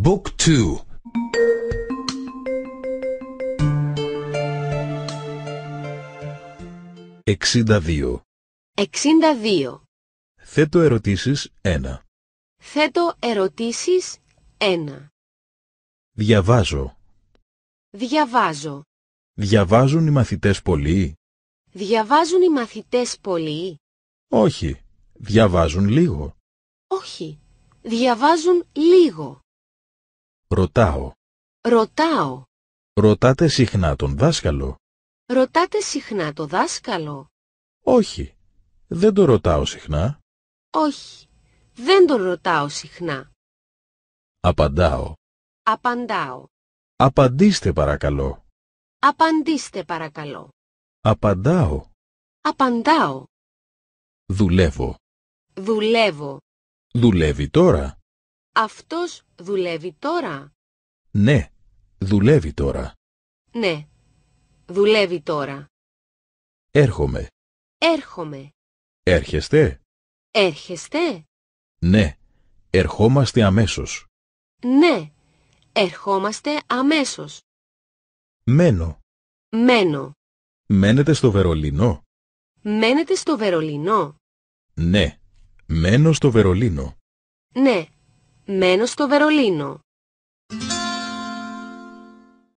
Book 2 62 62 Θέτω ερωτήσεις 1 Θέτω ερωτήσεις 1 Διαβάζω Διαβάζω Διαβάζουν οι μαθητές πολύ; Διαβάζουν οι μαθητές πολύ; Όχι, διαβάζουν λίγο. Όχι, διαβάζουν λίγο. Ρωτάω. Ρωτάω. Ρωτάτε συχνά τον δάσκαλο. Ρωτάτε συχνά το δάσκαλο. Όχι. Δεν το ρωτάω συχνά. Όχι. Δεν το ρωτάω συχνά. Απαντάω. Απαντάω. Απαντήστε παρακαλώ. Απαντήστε παρακαλώ. Απαντάω. Απαντάω. Δουλεύω. Δουλεύω. Δουλεύει τώρα. Αυτός δουλεύει τώρα. Ναι, δουλεύει τώρα. Ναι, δουλεύει τώρα. Έρχομαι. Έρχομαι. Έρχεστε. Έρχεστε. Ναι, ερχόμαστε αμέσως. Ναι, ερχόμαστε αμέσως. Μένω. Μένω. Μένετε στο Βερολίνο. Μένετε στο Βερολίνο. Ναι, μένω στο Βερολίνο. Ναι, Μένω στο Βερολίνο.